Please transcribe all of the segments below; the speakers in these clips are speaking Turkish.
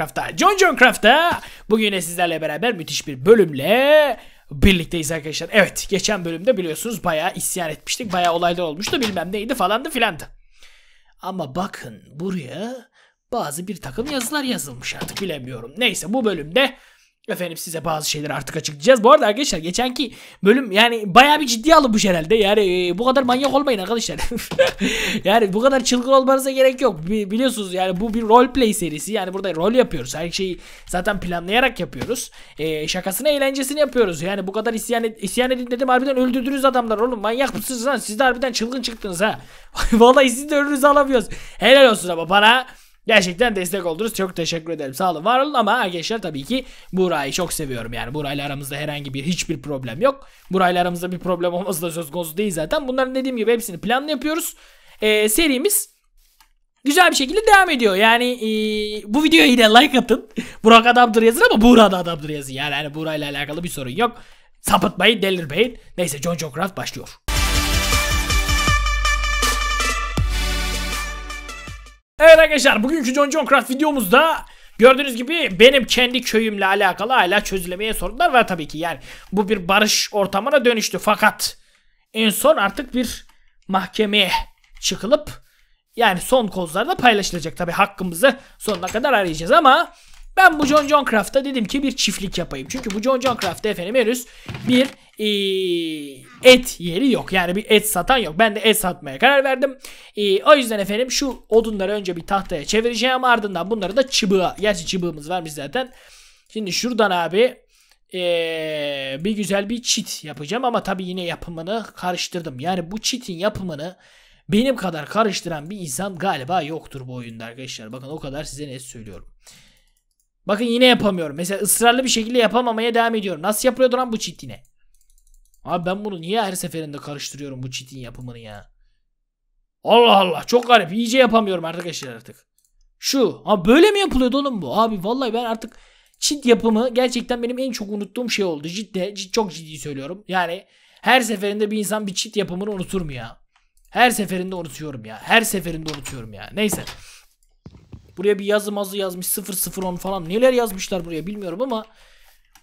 Craft'ta, John John Craft'ta bugün yine sizlerle beraber müthiş bir bölümle birlikteyiz arkadaşlar. Evet geçen bölümde biliyorsunuz bayağı isyan etmiştik. Bayağı olaylar olmuştu bilmem neydi falandı filandı. Ama bakın buraya bazı bir takım yazılar yazılmış artık bilemiyorum. Neyse bu bölümde Efendim size bazı şeyleri artık açıklayacağız. Bu arada arkadaşlar geçenki bölüm yani bayağı bir ciddi alın bu herhalde. Yani e, bu kadar manyak olmayın arkadaşlar. yani bu kadar çılgın olmanıza gerek yok. Bi biliyorsunuz yani bu bir role play serisi. Yani burada rol yapıyoruz. Her şeyi zaten planlayarak yapıyoruz. E, şakasını eğlencesini yapıyoruz. Yani bu kadar isyan, ed isyan edin dedim harbiden öldürdünüz adamlar oğlum. Manyak mısınız lan? Siz de harbiden çılgın çıktınız ha. Vallahi siz de ölünüzü alamıyoruz. Helal olsun ama bana Gerçekten destek oldunuz. Çok teşekkür ederim. Sağ olun var olun ama arkadaşlar tabii ki Buray'ı çok seviyorum yani. Buray'la aramızda herhangi bir hiçbir problem yok. Buray'la aramızda bir problem olması da söz konusu değil zaten. Bunların dediğim gibi hepsini planlı yapıyoruz. Ee, serimiz güzel bir şekilde devam ediyor. Yani e, bu videoya yine like atın. Burak Adamdır yazın ama Buğra da Adamdır yazın. Yani hani Buğra'yla alakalı bir sorun yok. Sapıtmayın, delirmeyin. Neyse John Jokraft başlıyor. Evet arkadaşlar bugünkü John John Craft videomuzda Gördüğünüz gibi benim kendi köyümle alakalı hala çözülemeye sorunlar var tabii ki. Yani bu bir barış ortamına dönüştü. Fakat en son artık bir mahkemeye çıkılıp yani son kozlarda paylaşılacak. Tabii hakkımızı sonuna kadar arayacağız ama ben bu John John Craft'ta dedim ki bir çiftlik yapayım. Çünkü bu John John Craft'ta efendim henüz bir ee, et yeri yok. Yani bir et satan yok. Ben de et satmaya karar verdim. E, o yüzden efendim şu odunları önce bir tahtaya çevireceğim. Ardından bunları da çıbığa. Gerçi çıbığımız var biz zaten. Şimdi şuradan abi ee, bir güzel bir çit yapacağım ama tabii yine yapımını karıştırdım. Yani bu çitin yapımını benim kadar karıştıran bir insan galiba yoktur bu oyunda arkadaşlar. Bakın o kadar size ne söylüyorum. Bakın yine yapamıyorum. Mesela ısrarlı bir şekilde yapamamaya devam ediyorum. Nasıl yapılıyordu lan bu cheat yine? Abi ben bunu niye her seferinde karıştırıyorum bu cheat'in yapımını ya? Allah Allah çok garip. İyice yapamıyorum arkadaşlar artık. Şu. Ha böyle mi yapılıyordu oğlum bu? Abi vallahi ben artık cheat yapımı gerçekten benim en çok unuttuğum şey oldu. Ciddi, ciddi çok ciddi söylüyorum. Yani her seferinde bir insan bir cheat yapımını unutur mu ya? Her seferinde unutuyorum ya. Her seferinde unutuyorum ya. Neyse. Buraya bir yazı mazı yazmış 0010 falan neler yazmışlar buraya bilmiyorum ama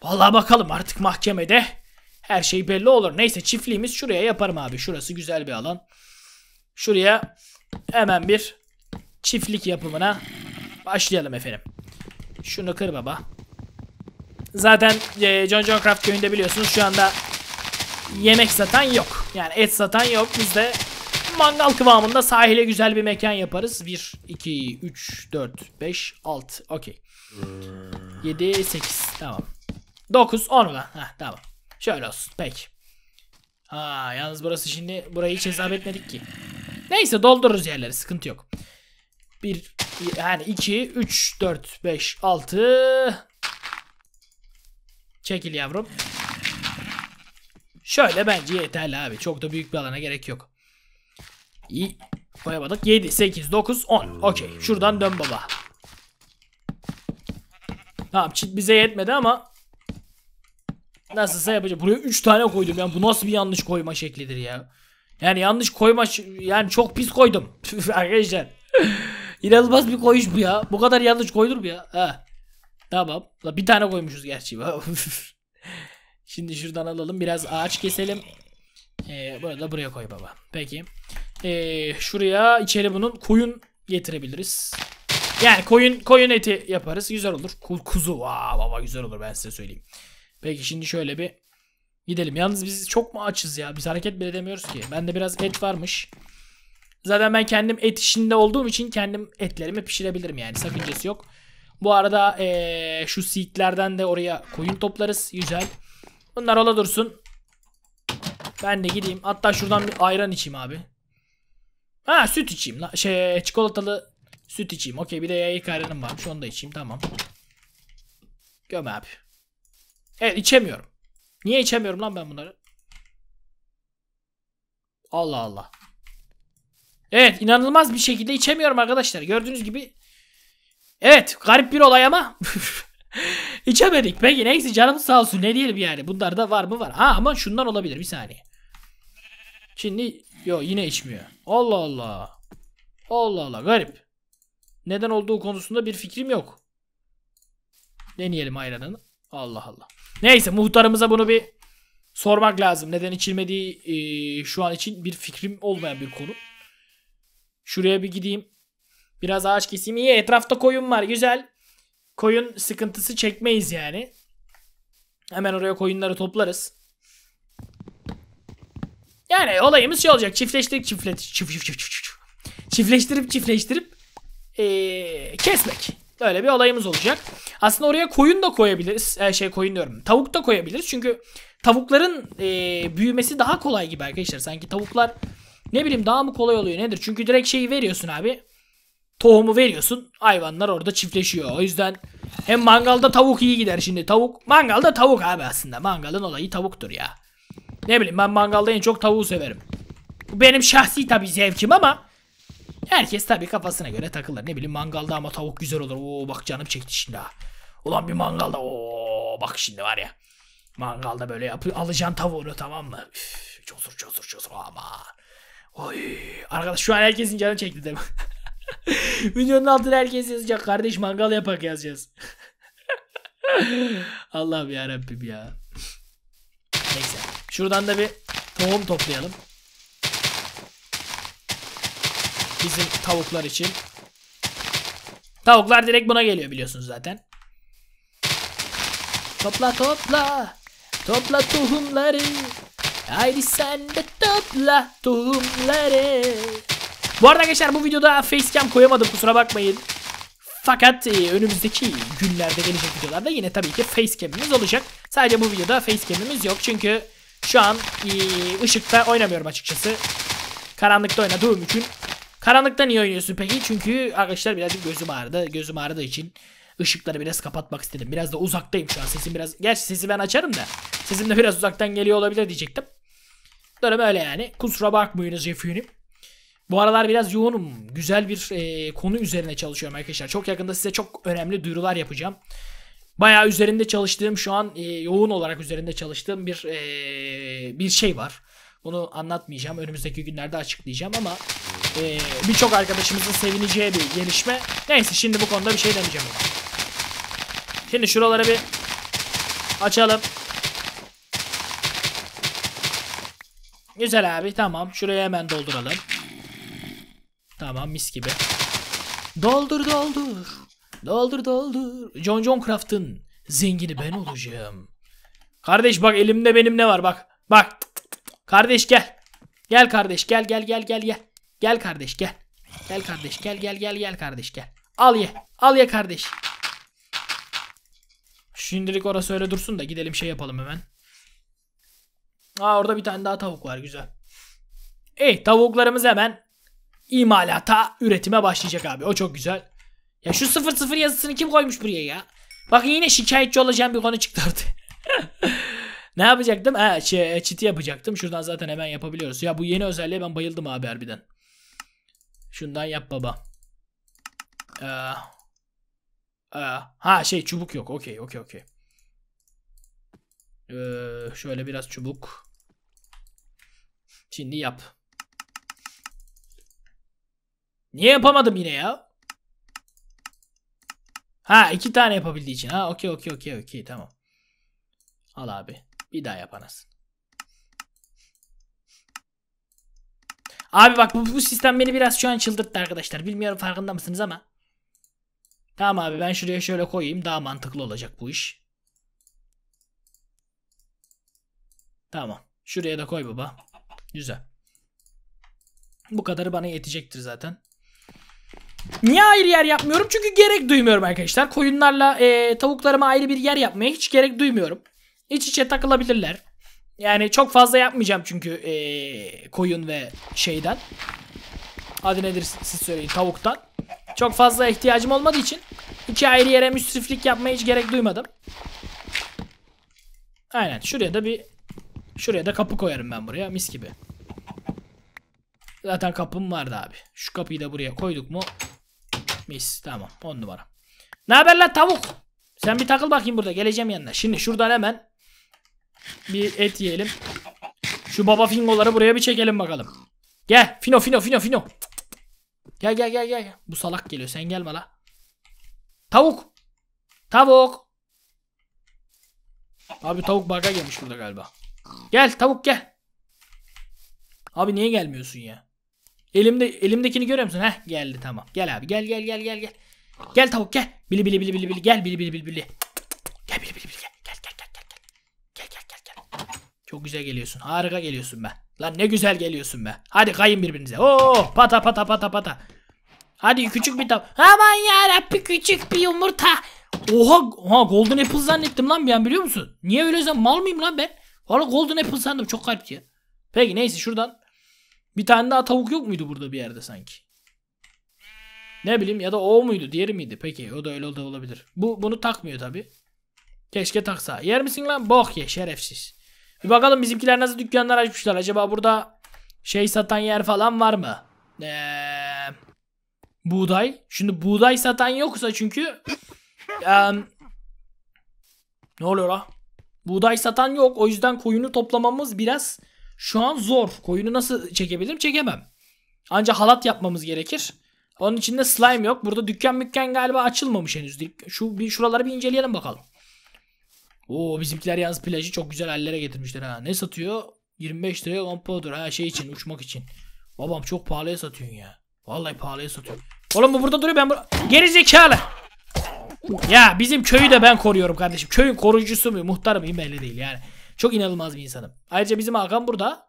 Vallahi bakalım artık mahkemede her şey belli olur. Neyse çiftliğimiz şuraya yaparım abi. Şurası güzel bir alan. Şuraya hemen bir çiftlik yapımına başlayalım efendim. Şunu kır baba. Zaten e, John John Craft köyünde biliyorsunuz şu anda yemek satan yok. Yani et satan yok. Biz de mangal kıvamında sahile güzel bir mekan yaparız. 1, 2, 3, 4, 5, 6. Okey. 7, 8. Tamam. 9, 10 ulan. Heh, tamam. Şöyle olsun. Peki. Ha, yalnız burası şimdi burayı hiç hesap etmedik ki. Neyse doldururuz yerleri. Sıkıntı yok. 1, yani 2, 3, 4, 5, 6. Çekil yavrum. Şöyle bence yeterli abi. Çok da büyük bir alana gerek yok. İyi. Koyamadık. 7, 8, 9, 10. Okey. Şuradan dön baba. Tamam çit bize yetmedi ama Nasılsa yapacağım. Buraya 3 tane koydum. Yani bu nasıl bir yanlış koyma şeklidir ya. Yani yanlış koyma yani çok pis koydum. Arkadaşlar. İnanılmaz bir koyuş bu ya. Bu kadar yanlış koydur mu ya? Ha. Tamam. La bir tane koymuşuz gerçi. Şimdi şuradan alalım. Biraz ağaç keselim. Ee, böyle de buraya koy baba. Peki. Ee, şuraya içeri bunun koyun getirebiliriz. Yani koyun koyun eti yaparız. Güzel olur. Kuzu. Vaa baba güzel olur ben size söyleyeyim. Peki şimdi şöyle bir gidelim. Yalnız biz çok mu açız ya? Biz hareket bile edemiyoruz ki. Bende biraz et varmış. Zaten ben kendim et işinde olduğum için kendim etlerimi pişirebilirim yani. Sakıncası yok. Bu arada ee, şu seedlerden de oraya koyun toplarız. Güzel. Bunlar ola dursun. Ben de gideyim. Hatta şuradan bir ayran içeyim abi. Ha süt içeyim. La, şey çikolatalı süt içeyim. Okey bir de yayık ayranım varmış. Onu da içeyim. Tamam. Göm abi. Evet içemiyorum. Niye içemiyorum lan ben bunları? Allah Allah. Evet inanılmaz bir şekilde içemiyorum arkadaşlar. Gördüğünüz gibi. Evet garip bir olay ama. içemedik. Peki neyse canım sağ olsun. Ne diyelim yani. Bunlar da var mı var. Ha ama şundan olabilir. Bir saniye. Şimdi yok yine içmiyor. Allah Allah. Allah Allah garip. Neden olduğu konusunda bir fikrim yok. Deneyelim ayranını. Allah Allah. Neyse muhtarımıza bunu bir sormak lazım. Neden içilmediği e, şu an için bir fikrim olmayan bir konu. Şuraya bir gideyim. Biraz ağaç keseyim. İyi etrafta koyun var güzel. Koyun sıkıntısı çekmeyiz yani. Hemen oraya koyunları toplarız. Yani olayımız şey olacak. Çiftleştirip çiftlet, çift, çift, çift, çift. çiftleştirip çiftleştirip ee, kesmek. Böyle bir olayımız olacak. Aslında oraya koyun da koyabiliriz. Ee, şey koyun diyorum. Tavuk da koyabiliriz. Çünkü tavukların ee, büyümesi daha kolay gibi arkadaşlar. Sanki tavuklar ne bileyim daha mı kolay oluyor nedir? Çünkü direkt şeyi veriyorsun abi. Tohumu veriyorsun. Hayvanlar orada çiftleşiyor. O yüzden hem mangalda tavuk iyi gider şimdi. Tavuk mangalda tavuk abi aslında. Mangalın olayı tavuktur ya. Ne bileyim ben mangalda en çok tavuğu severim. Bu benim şahsi tabii zevkim ama herkes tabii kafasına göre takılır. Ne bileyim mangalda ama tavuk güzel olur. Oo bak canım çekti şimdi ha. Ulan bir mangalda ooo bak şimdi var ya. Mangalda böyle yap alacaksın tavuğunu tamam mı? Üf, çozur çozur çozur ama. Oy arkadaş şu an herkesin canı çekti değil mi? Videonun altına herkes yazacak. Kardeş mangal yapak yazacağız. Allah'ım ya Rabbim ya. Neyse. Şuradan da bir tohum toplayalım. Bizim tavuklar için. Tavuklar direkt buna geliyor biliyorsunuz zaten. Topla topla. Topla tohumları. Haydi sen de topla tohumları. Bu arada arkadaşlar bu videoda facecam koyamadım kusura bakmayın. Fakat e, önümüzdeki günlerde gelecek videolarda yine tabii ki facecam'imiz olacak. Sadece bu videoda facecam'imiz yok çünkü şu an e, ışıkta oynamıyorum açıkçası. Karanlıkta oynadığım için. Karanlıkta niye oynuyorsun peki? Çünkü arkadaşlar birazcık gözüm ağrıdı. Gözüm ağrıdığı için ışıkları biraz kapatmak istedim. Biraz da uzaktayım şu an. Sesim biraz... Gerçi sesi ben açarım da. Sesim de biraz uzaktan geliyor olabilir diyecektim. Durum öyle yani. Kusura bakmayınız efendim. Bu aralar biraz yoğunum. Güzel bir e, konu üzerine çalışıyorum arkadaşlar. Çok yakında size çok önemli duyurular yapacağım bayağı üzerinde çalıştığım şu an e, yoğun olarak üzerinde çalıştığım bir e, bir şey var. Bunu anlatmayacağım. Önümüzdeki günlerde açıklayacağım ama e, birçok arkadaşımızın sevineceği bir gelişme. Neyse şimdi bu konuda bir şey demeyeceğim. Şimdi şuraları bir açalım. Güzel abi tamam. Şurayı hemen dolduralım. Tamam mis gibi. Doldur doldur. Doldur doldur. John John Craft'ın zengini ben olacağım. Kardeş bak elimde benim ne var bak. Bak. Kardeş gel. Gel kardeş gel gel gel gel gel. Gel kardeş gel. Gel kardeş gel gel gel gel kardeş gel. Al ye. Al ye kardeş. Şimdilik orası öyle dursun da gidelim şey yapalım hemen. Aa orada bir tane daha tavuk var güzel. Ey tavuklarımız hemen imalata üretime başlayacak abi. O çok güzel. Ya şu 00 yazısını kim koymuş buraya ya? Bakın yine şikayetçi olacağım bir konu çıktı ortaya. ne yapacaktım? Ha, e, çiti yapacaktım. Şuradan zaten hemen yapabiliyoruz. Ya bu yeni özelliğe ben bayıldım abi harbiden. Şundan yap baba. Ee, e, ha şey çubuk yok. Okey okey okey. Ee, şöyle biraz çubuk. Şimdi yap. Niye yapamadım yine ya? Ha iki tane yapabildiği için. Ha okey okey okey okey tamam. Al abi. Bir daha yapanız. Abi bak bu, bu sistem beni biraz şu an çıldırttı arkadaşlar. Bilmiyorum farkında mısınız ama. Tamam abi ben şuraya şöyle koyayım. Daha mantıklı olacak bu iş. Tamam. Şuraya da koy baba. Güzel. Bu kadarı bana yetecektir zaten. Niye ayrı yer yapmıyorum? Çünkü gerek duymuyorum arkadaşlar. Koyunlarla e, tavuklarıma ayrı bir yer yapmaya hiç gerek duymuyorum. İç içe takılabilirler. Yani çok fazla yapmayacağım çünkü e, koyun ve şeyden. Adı nedir siz söyleyin tavuktan. Çok fazla ihtiyacım olmadığı için iki ayrı yere müsriflik yapmaya hiç gerek duymadım. Aynen şuraya da bir şuraya da kapı koyarım ben buraya mis gibi. Zaten kapım vardı abi. Şu kapıyı da buraya koyduk mu Mis. Tamam. 10 numara. Ne haber lan tavuk? Sen bir takıl bakayım burada. Geleceğim yanına. Şimdi şuradan hemen bir et yiyelim. Şu baba fingoları buraya bir çekelim bakalım. Gel. Fino fino fino fino. Gel gel gel gel. Bu salak geliyor. Sen gelme la. Tavuk. Tavuk. Abi tavuk baga gelmiş burada galiba. Gel tavuk gel. Abi niye gelmiyorsun ya? Elimde elimdekini görüyor musun? Heh geldi tamam. Gel abi gel gel gel gel gel. Gel tavuk gel. Bili bili bili bili bili gel bili bili bili bili. Gel bili bili bili gel. Gel gel gel gel gel. Gel gel gel gel. Çok güzel geliyorsun. Harika geliyorsun be. Lan ne güzel geliyorsun be. Hadi kayın birbirinize. Oo pata pata pata pata. Hadi küçük bir tavuk. Aman ya Rabbi küçük bir yumurta. Oha, oha Golden Apple zannettim lan bir an biliyor musun? Niye öyle zan mal mıyım lan ben? Valla Golden Apple sandım çok garip ya. Peki neyse şuradan bir tane daha tavuk yok muydu burada bir yerde sanki? Ne bileyim ya da o muydu diğeri miydi? Peki o da öyle da olabilir. Bu bunu takmıyor tabi. Keşke taksa. Yer misin lan? Bok ye şerefsiz. Bir bakalım bizimkiler nasıl dükkanlar açmışlar. Acaba burada şey satan yer falan var mı? Eee, buğday. Şimdi buğday satan yoksa çünkü um, ne oluyor la? Buğday satan yok. O yüzden koyunu toplamamız biraz şu an zor. Koyunu nasıl çekebilirim? Çekemem. Ancak halat yapmamız gerekir. Onun içinde slime yok. Burada dükkan dükkan galiba açılmamış henüz. Şu bir şuraları bir inceleyelim bakalım. Oo bizimkiler yalnız plajı çok güzel hallere getirmişler ha. Ne satıyor? 25 liraya lampodur ha şey için uçmak için. Babam çok pahalıya satıyorsun ya. Vallahi pahalıya satıyorsun. Oğlum bu burada duruyor ben burada. geri zekalı. Ya bizim köyü de ben koruyorum kardeşim. Köyün koruyucusu mu, muhtarı mıyım belli değil yani. Çok inanılmaz bir insanım. Ayrıca bizim Hakan burada.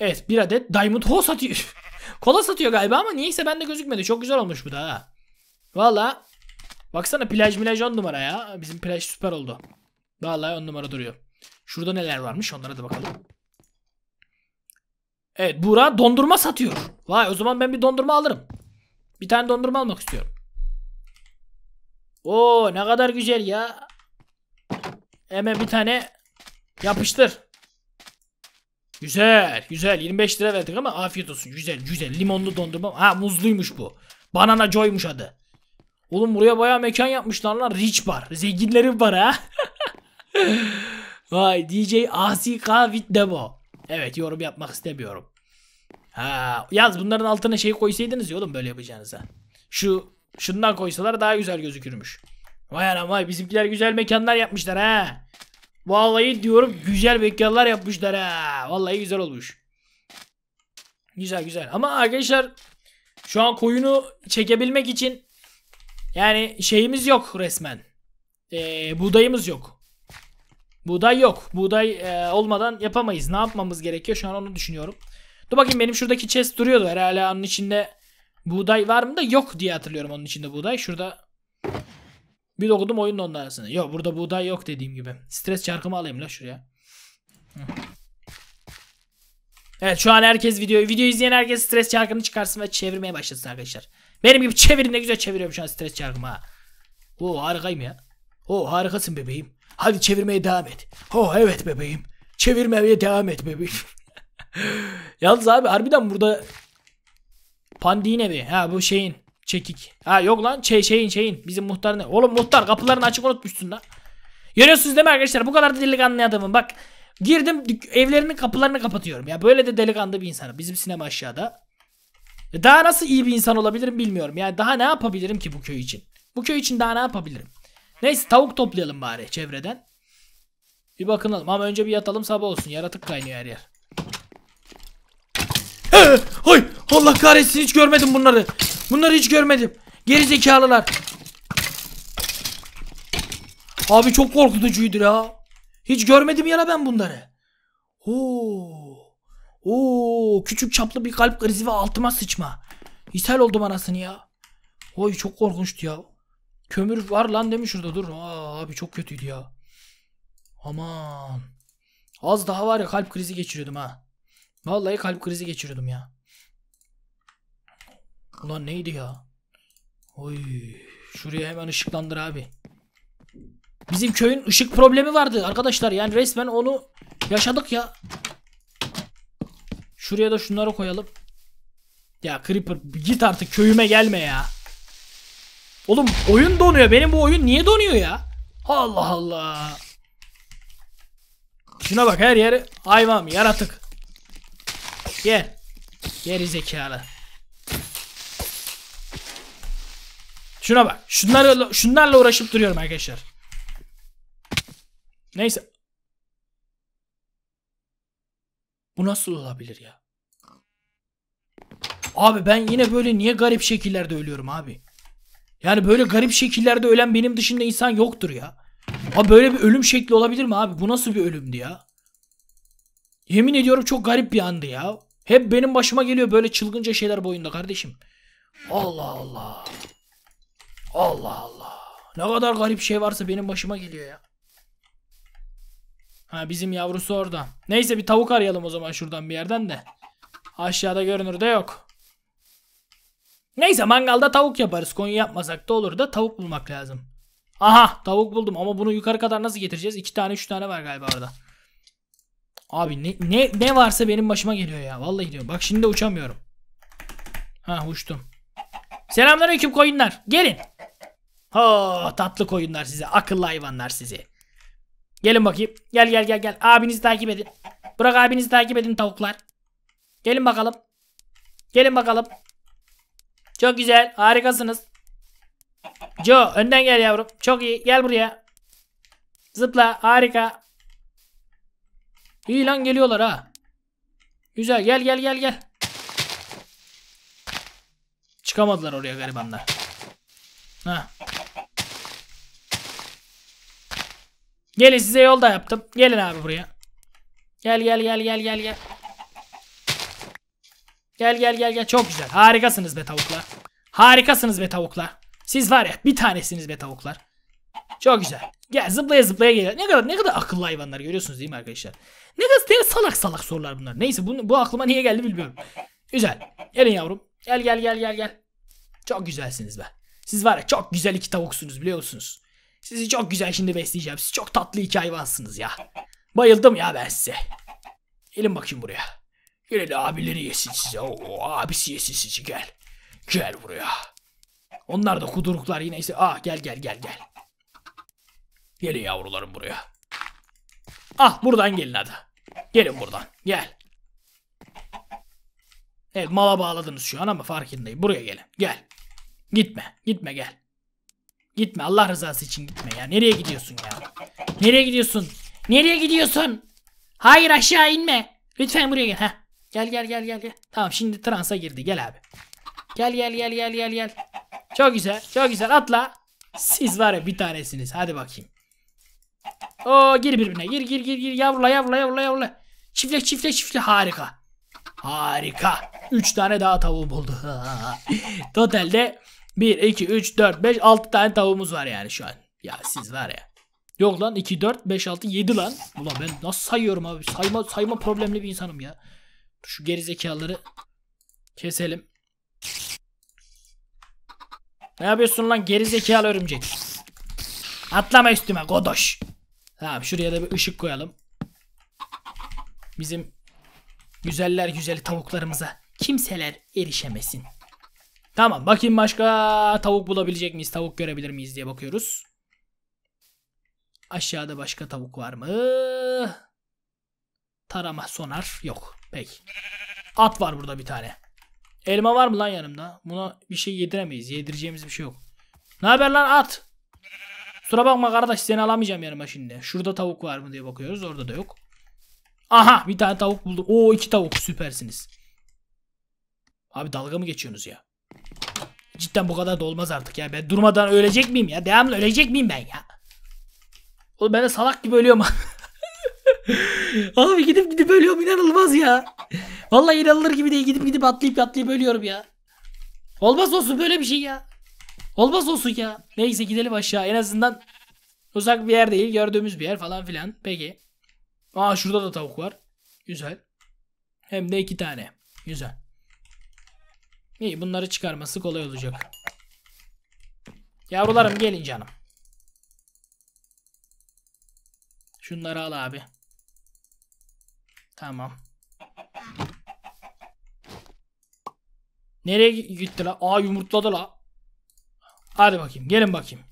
Evet bir adet Diamond Ho satıyor. Kola satıyor galiba ama niyeyse bende gözükmedi. Çok güzel olmuş bu da ha. Valla. Baksana plaj milaj on numara ya. Bizim plaj süper oldu. Vallahi on numara duruyor. Şurada neler varmış onlara da bakalım. Evet Buğra dondurma satıyor. Vay o zaman ben bir dondurma alırım. Bir tane dondurma almak istiyorum. Oo ne kadar güzel ya. Hemen bir tane Yapıştır. Güzel. Güzel. 25 lira verdik ama afiyet olsun. Güzel. Güzel. Limonlu dondurma. Ha muzluymuş bu. Banana Joy'muş adı. Oğlum buraya baya mekan yapmışlar lan. Rich bar. Zenginlerin bar ha. Vay DJ ASK with demo. Evet yorum yapmak istemiyorum. Ha, yaz bunların altına şey koysaydınız ya oğlum böyle yapacağınıza. Şu şundan koysalar daha güzel gözükürmüş. Vay anam vay bizimkiler güzel mekanlar yapmışlar ha. Vallahi diyorum güzel bekarlar yapmışlar ha. Vallahi güzel olmuş. Güzel güzel. Ama arkadaşlar şu an koyunu çekebilmek için yani şeyimiz yok resmen. Ee, buğdayımız yok. Buğday yok. Buğday e, olmadan yapamayız. Ne yapmamız gerekiyor şu an onu düşünüyorum. Dur bakayım benim şuradaki chest duruyordu. Herhalde onun içinde buğday var mı da yok diye hatırlıyorum onun içinde buğday. Şurada bir dokudum oyunun onun arasına. Yok burada buğday yok dediğim gibi. Stres çarkımı alayım la şuraya. Evet şu an herkes videoyu video izleyen herkes stres çarkını çıkarsın ve çevirmeye başlasın arkadaşlar. Benim gibi çevirin ne güzel çeviriyorum şu an stres çarkımı ha. Oo harikayım ya. Oo harikasın bebeğim. Hadi çevirmeye devam et. Oo evet bebeğim. Çevirmeye devam et bebeğim. Yalnız abi harbiden burada Pandine mi? Ha bu şeyin. Çekik. Ha yok lan şey, şeyin şeyin. Bizim muhtar ne? Oğlum muhtar kapılarını açık unutmuşsun lan. Görüyorsunuz değil mi arkadaşlar? Bu kadar da delikanlı adamım. Bak girdim evlerinin kapılarını kapatıyorum. Ya böyle de delikanlı bir insanım. Bizim sinema aşağıda. E, daha nasıl iyi bir insan olabilirim bilmiyorum. Yani daha ne yapabilirim ki bu köy için? Bu köy için daha ne yapabilirim? Neyse tavuk toplayalım bari çevreden. Bir bakınalım ama önce bir yatalım sabah olsun. Yaratık kaynıyor her yer. Ee, hay Allah kahretsin hiç görmedim bunları. Bunları hiç görmedim. Geri zekalılar. Abi çok korkutucuydu ya. Hiç görmedim ya ben bunları. Oo. Oo, küçük çaplı bir kalp krizi ve altıma sıçma. İshal oldum anasını ya. Oy çok korkunçtu ya. Kömür var lan demiş şurada dur. Aa, abi çok kötüydü ya. Aman. Az daha var ya kalp krizi geçiriyordum ha. Vallahi kalp krizi geçiriyordum ya. Ulan neydi ya? Oy. Şuraya hemen ışıklandır abi. Bizim köyün ışık problemi vardı arkadaşlar. Yani resmen onu yaşadık ya. Şuraya da şunları koyalım. Ya Creeper git artık köyüme gelme ya. Oğlum oyun donuyor. Benim bu oyun niye donuyor ya? Allah Allah. Şuna bak her yeri hayvan yaratık. Gel. Geri zekalı. Şuna bak. Şunlarla, şunlarla uğraşıp duruyorum arkadaşlar. Neyse. Bu nasıl olabilir ya? Abi ben yine böyle niye garip şekillerde ölüyorum abi? Yani böyle garip şekillerde ölen benim dışında insan yoktur ya. Abi böyle bir ölüm şekli olabilir mi abi? Bu nasıl bir ölümdü ya? Yemin ediyorum çok garip bir andı ya. Hep benim başıma geliyor böyle çılgınca şeyler boyunda kardeşim. Allah Allah. Allah Allah. Ne kadar garip şey varsa benim başıma geliyor ya. Ha bizim yavrusu orada. Neyse bir tavuk arayalım o zaman şuradan bir yerden de. Aşağıda görünür de yok. Neyse mangalda tavuk yaparız. Konya yapmasak da olur da tavuk bulmak lazım. Aha tavuk buldum ama bunu yukarı kadar nasıl getireceğiz? İki tane üç tane var galiba orada. Abi ne, ne, ne varsa benim başıma geliyor ya. Vallahi diyorum. Bak şimdi de uçamıyorum. Ha uçtum. Selamlar Selamünaleyküm koyunlar. Gelin. Ha tatlı koyunlar size. Akıllı hayvanlar sizi. Gelin bakayım. Gel gel gel gel. Abinizi takip edin. Bırak abinizi takip edin tavuklar. Gelin bakalım. Gelin bakalım. Çok güzel. Harikasınız. Joe önden gel yavrum. Çok iyi. Gel buraya. Zıpla. Harika. İyi lan geliyorlar ha. Güzel. Gel gel gel gel. Çıkamadılar oraya garibanlar. Ha. Gelin size yol da yaptım. Gelin abi buraya. Gel gel gel gel gel gel. Gel gel gel gel. Çok güzel. Harikasınız be tavuklar. Harikasınız be tavuklar. Siz var ya bir tanesiniz be tavuklar. Çok güzel. Gel zıplaya zıplaya gel. Ne kadar ne kadar akıllı hayvanlar görüyorsunuz değil mi arkadaşlar? Ne kadar salak salak sorular bunlar. Neyse bu, bu aklıma niye geldi bilmiyorum. Güzel. Gelin yavrum. Gel gel gel gel gel. Çok güzelsiniz be. Siz var ya çok güzel iki tavuksunuz biliyor musunuz? Sizi çok güzel şimdi besleyeceğim. Siz çok tatlı iki hayvansınız ya. Bayıldım ya ben size. Gelin bakayım buraya. Gelin abileri yesin size. Oo, abisi yesin sizi gel. Gel buraya. Onlar da kuduruklar yine ise. Ah gel gel gel gel. Gelin yavrularım buraya. Ah buradan gelin hadi. Gelin buradan. Gel. Evet mala bağladınız şu an ama farkındayım. Buraya gelin. Gel. Gitme. Gitme gel. Gitme Allah rızası için gitme ya. Nereye gidiyorsun ya? Nereye gidiyorsun? Nereye gidiyorsun? Hayır aşağı inme. Lütfen buraya gel. Heh. Gel gel gel gel. gel. Tamam şimdi transa girdi. Gel abi. Gel gel gel gel gel gel. Çok güzel. Çok güzel. Atla. Siz var ya bir tanesiniz. Hadi bakayım. Oo gir birbirine. Gir gir gir gir. Yavrula yavrula yavrula yavrula. Çifle çifle çifle. Harika. Harika. 3 tane daha tavuğu buldu. Totalde 1, 2, 3, 4, 5, 6 tane tavuğumuz var yani şu an. Ya siz var ya. Yok lan 2, 4, 5, 6, 7 lan. Ulan ben nasıl sayıyorum abi? Sayma, sayma problemli bir insanım ya. Şu gerizekalıları keselim. Ne yapıyorsun lan gerizekalı örümcek? Atlama üstüme godoş. Tamam şuraya da bir ışık koyalım. Bizim Güzeller güzeli tavuklarımıza kimseler erişemesin. Tamam bakayım başka tavuk bulabilecek miyiz? Tavuk görebilir miyiz diye bakıyoruz. Aşağıda başka tavuk var mı? Tarama sonar yok. Peki. At var burada bir tane. Elma var mı lan yanımda? Buna bir şey yediremeyiz. Yedireceğimiz bir şey yok. Ne haber lan at? Sura bakma kardeş seni alamayacağım yanıma şimdi. Şurada tavuk var mı diye bakıyoruz. Orada da yok. Aha bir tane tavuk buldum. Oo iki tavuk süpersiniz. Abi dalga mı geçiyorsunuz ya? Cidden bu kadar da olmaz artık ya. Ben durmadan ölecek miyim ya? Devamlı ölecek miyim ben ya? Oğlum ben de salak gibi ölüyorum. Abi gidip gidip ölüyorum inanılmaz ya. Vallahi inanılır gibi değil. Gidip gidip atlayıp atlayıp ölüyorum ya. Olmaz olsun böyle bir şey ya. Olmaz olsun ya. Neyse gidelim aşağı. En azından uzak bir yer değil. Gördüğümüz bir yer falan filan. Peki. Aa şurada da tavuk var. Güzel. Hem de iki tane. Güzel. İyi bunları çıkarması kolay olacak. Yavrularım gelin canım. Şunları al abi. Tamam. Nereye gitti la? Aa yumurtladı la. Hadi bakayım. Gelin bakayım.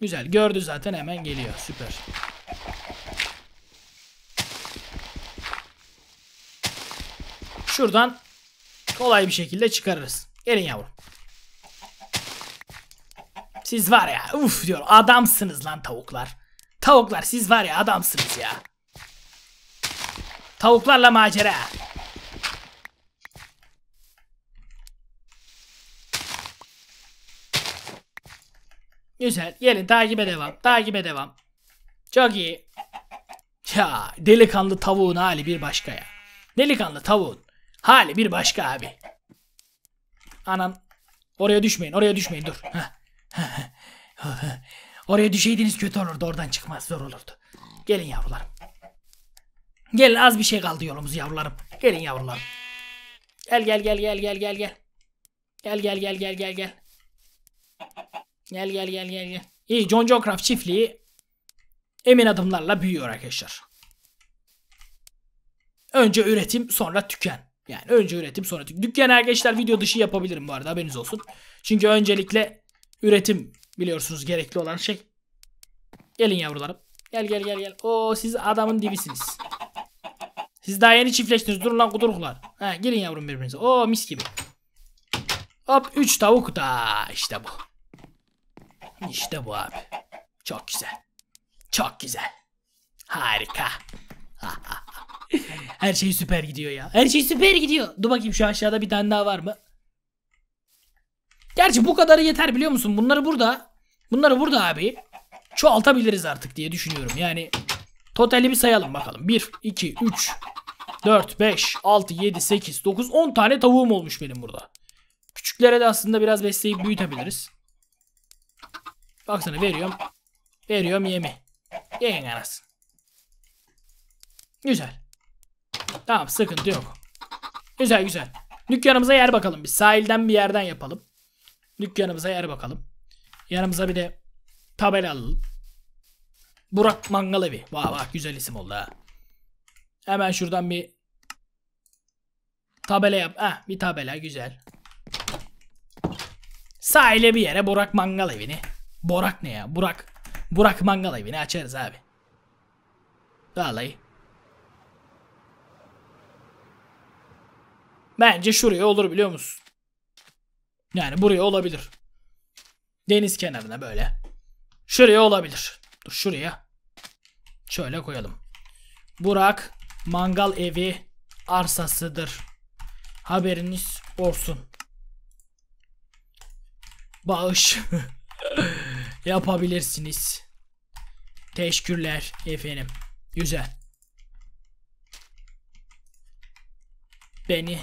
Güzel. Gördü zaten hemen geliyor. Süper. Şuradan kolay bir şekilde çıkarırız. Gelin yavrum. Siz var ya uf diyor adamsınız lan tavuklar. Tavuklar siz var ya adamsınız ya. Tavuklarla macera. Güzel. Gelin takibe devam. Takibe devam. Çok iyi. Ya delikanlı tavuğun hali bir başka ya. Delikanlı tavuğun. Hali bir başka abi. Anam Oraya düşmeyin. Oraya düşmeyin. Dur. oraya düşeydiniz kötü olurdu. Oradan çıkmaz. Zor olurdu. Gelin yavrularım. Gelin az bir şey kaldı yolumuz yavrularım. Gelin yavrularım. Gel gel gel gel gel gel gel. Gel gel gel gel gel gel. Gel gel gel gel gel. İyi John Joecraft çiftliği emin adımlarla büyüyor arkadaşlar. Önce üretim sonra tüken. Yani önce üretim sonra tüketim. Dükkan arkadaşlar video dışı yapabilirim bu arada haberiniz olsun. Çünkü öncelikle üretim biliyorsunuz gerekli olan şey. Gelin yavrularım. Gel gel gel gel. Oo siz adamın dibisiniz. Siz daha yeni çiftleştiniz. Durun lan kuduruklar. Ha, girin yavrum birbirinize. Oo mis gibi. Hop 3 tavuk da işte bu. İşte bu abi. Çok güzel. Çok güzel. Harika. Her şey süper gidiyor ya. Her şey süper gidiyor. Dur bakayım şu aşağıda bir tane daha var mı? Gerçi bu kadarı yeter biliyor musun? Bunları burada. Bunları burada abi. Çoğaltabiliriz artık diye düşünüyorum. Yani totali bir sayalım bakalım. 1, 2, 3, 4, 5, 6, 7, 8, 9, 10 tane tavuğum olmuş benim burada. Küçüklere de aslında biraz besleyip büyütebiliriz. Baksana veriyorum. Veriyorum yemi. Yiyin anasın. Güzel. Tamam sıkıntı yok. Güzel güzel. Dükkanımıza yer bakalım. Bir sahilden bir yerden yapalım. Dükkanımıza yer bakalım. Yanımıza bir de tabela alalım. Burak mangal evi Vah vah güzel isim oldu ha. Hemen şuradan bir tabela yap. Ha bir tabela güzel. Sahile bir yere Burak Mangal evini. Burak ne ya? Burak. Burak Mangal evini açarız abi. Vallahi. Bence şuraya olur biliyor musun? Yani buraya olabilir. Deniz kenarına böyle. Şuraya olabilir. Dur şuraya. Şöyle koyalım. Burak mangal evi arsasıdır. Haberiniz olsun. Bağış yapabilirsiniz. Teşekkürler efendim. Güzel. Beni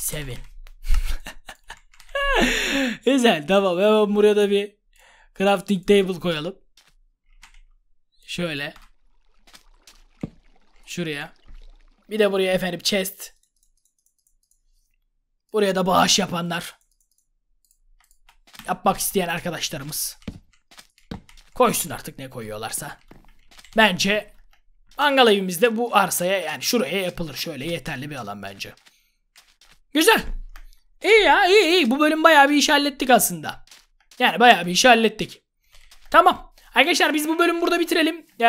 sevin. Güzel tamam hemen buraya da bir crafting table koyalım. Şöyle. Şuraya. Bir de buraya efendim chest. Buraya da bağış yapanlar. Yapmak isteyen arkadaşlarımız. Koysun artık ne koyuyorlarsa. Bence mangal evimizde bu arsaya yani şuraya yapılır. Şöyle yeterli bir alan bence. Güzel. İyi ya iyi iyi. Bu bölüm bayağı bir iş hallettik aslında. Yani bayağı bir iş hallettik. Tamam. Arkadaşlar biz bu bölümü burada bitirelim. Ee,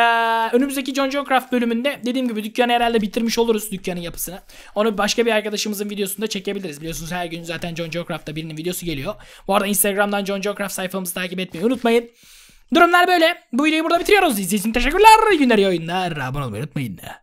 önümüzdeki John John Craft bölümünde dediğim gibi dükkanı herhalde bitirmiş oluruz dükkanın yapısını. Onu başka bir arkadaşımızın videosunda çekebiliriz. Biliyorsunuz her gün zaten John John Craft'ta birinin videosu geliyor. Bu arada Instagram'dan John John Craft sayfamızı takip etmeyi unutmayın. Durumlar böyle. Bu videoyu burada bitiriyoruz. İzlediğiniz için teşekkürler. İyi günler, iyi oyunlar. Abone olmayı unutmayın.